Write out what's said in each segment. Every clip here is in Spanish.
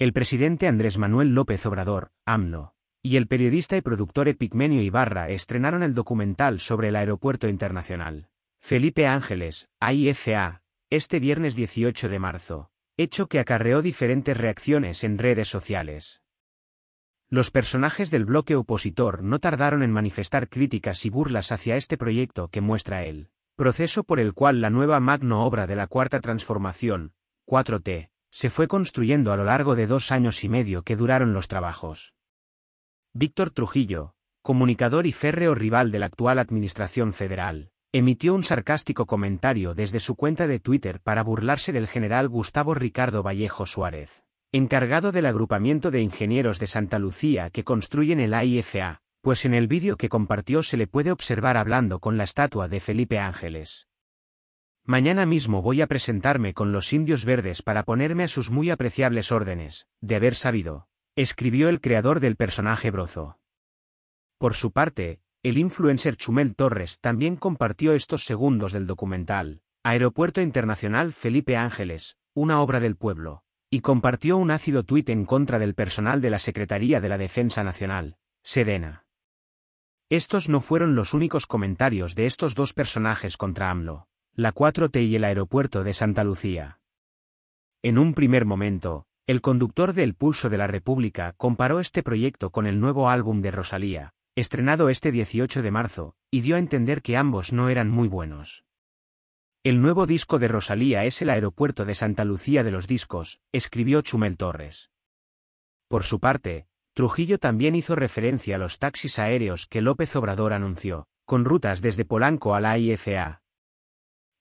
El presidente Andrés Manuel López Obrador, AMNO, y el periodista y productor Epigmenio Ibarra estrenaron el documental sobre el aeropuerto internacional. Felipe Ángeles, AIFA, este viernes 18 de marzo, hecho que acarreó diferentes reacciones en redes sociales. Los personajes del bloque opositor no tardaron en manifestar críticas y burlas hacia este proyecto que muestra el proceso por el cual la nueva magno obra de la Cuarta Transformación, 4T, se fue construyendo a lo largo de dos años y medio que duraron los trabajos. Víctor Trujillo, comunicador y férreo rival de la actual Administración Federal, emitió un sarcástico comentario desde su cuenta de Twitter para burlarse del general Gustavo Ricardo Vallejo Suárez, encargado del agrupamiento de ingenieros de Santa Lucía que construyen el AIFA, pues en el vídeo que compartió se le puede observar hablando con la estatua de Felipe Ángeles. Mañana mismo voy a presentarme con los indios verdes para ponerme a sus muy apreciables órdenes, de haber sabido, escribió el creador del personaje Brozo. Por su parte, el influencer Chumel Torres también compartió estos segundos del documental, Aeropuerto Internacional Felipe Ángeles, una obra del pueblo, y compartió un ácido tuit en contra del personal de la Secretaría de la Defensa Nacional, Sedena. Estos no fueron los únicos comentarios de estos dos personajes contra AMLO la 4T y el aeropuerto de Santa Lucía. En un primer momento, el conductor del Pulso de la República comparó este proyecto con el nuevo álbum de Rosalía, estrenado este 18 de marzo, y dio a entender que ambos no eran muy buenos. El nuevo disco de Rosalía es el aeropuerto de Santa Lucía de los Discos, escribió Chumel Torres. Por su parte, Trujillo también hizo referencia a los taxis aéreos que López Obrador anunció, con rutas desde Polanco a la IFA,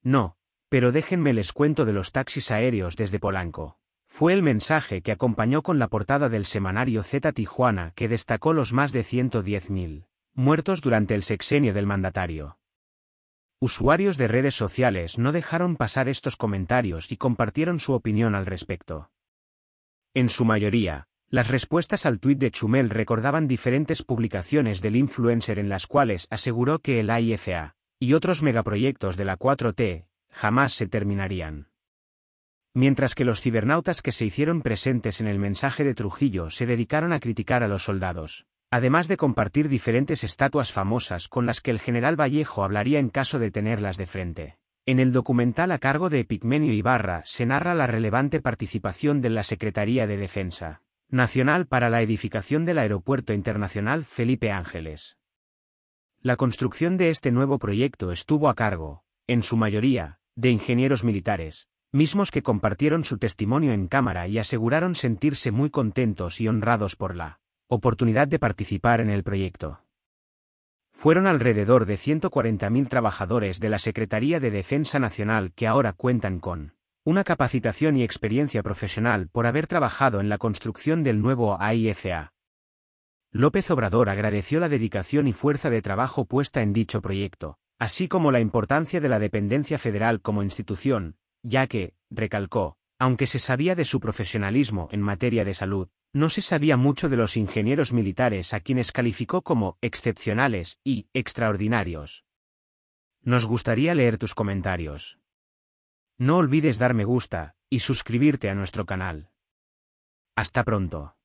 no, pero déjenme les cuento de los taxis aéreos desde Polanco. Fue el mensaje que acompañó con la portada del semanario Z Tijuana que destacó los más de 110.000 muertos durante el sexenio del mandatario. Usuarios de redes sociales no dejaron pasar estos comentarios y compartieron su opinión al respecto. En su mayoría, las respuestas al tuit de Chumel recordaban diferentes publicaciones del influencer en las cuales aseguró que el AIFA y otros megaproyectos de la 4T, jamás se terminarían. Mientras que los cibernautas que se hicieron presentes en el mensaje de Trujillo se dedicaron a criticar a los soldados, además de compartir diferentes estatuas famosas con las que el general Vallejo hablaría en caso de tenerlas de frente. En el documental a cargo de Epigmenio Ibarra se narra la relevante participación de la Secretaría de Defensa Nacional para la edificación del Aeropuerto Internacional Felipe Ángeles. La construcción de este nuevo proyecto estuvo a cargo, en su mayoría, de ingenieros militares, mismos que compartieron su testimonio en cámara y aseguraron sentirse muy contentos y honrados por la oportunidad de participar en el proyecto. Fueron alrededor de 140.000 trabajadores de la Secretaría de Defensa Nacional que ahora cuentan con una capacitación y experiencia profesional por haber trabajado en la construcción del nuevo AIFA, López Obrador agradeció la dedicación y fuerza de trabajo puesta en dicho proyecto, así como la importancia de la dependencia federal como institución, ya que, recalcó, aunque se sabía de su profesionalismo en materia de salud, no se sabía mucho de los ingenieros militares a quienes calificó como excepcionales y extraordinarios. Nos gustaría leer tus comentarios. No olvides dar me gusta y suscribirte a nuestro canal. Hasta pronto.